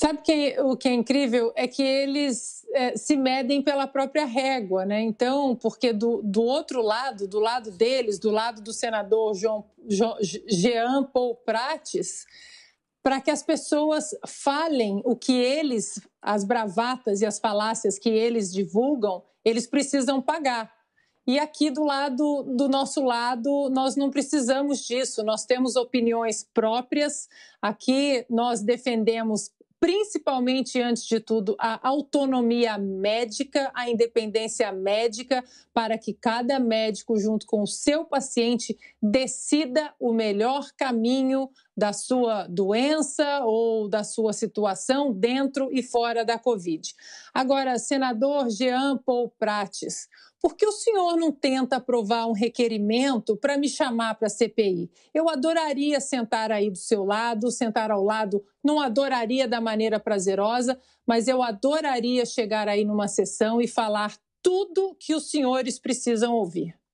Sabe que, o que é incrível? É que eles é, se medem pela própria régua, né? Então, porque do, do outro lado, do lado deles, do lado do senador João, João, Jean Paul Prates, para que as pessoas falem o que eles, as bravatas e as falácias que eles divulgam, eles precisam pagar. E aqui do lado do nosso lado, nós não precisamos disso. Nós temos opiniões próprias. Aqui nós defendemos principalmente, antes de tudo, a autonomia médica, a independência médica, para que cada médico, junto com o seu paciente, decida o melhor caminho da sua doença ou da sua situação dentro e fora da Covid. Agora, senador Jean Paul Prates, por que o senhor não tenta aprovar um requerimento para me chamar para a CPI? Eu adoraria sentar aí do seu lado, sentar ao lado, não adoraria da maneira prazerosa, mas eu adoraria chegar aí numa sessão e falar tudo que os senhores precisam ouvir.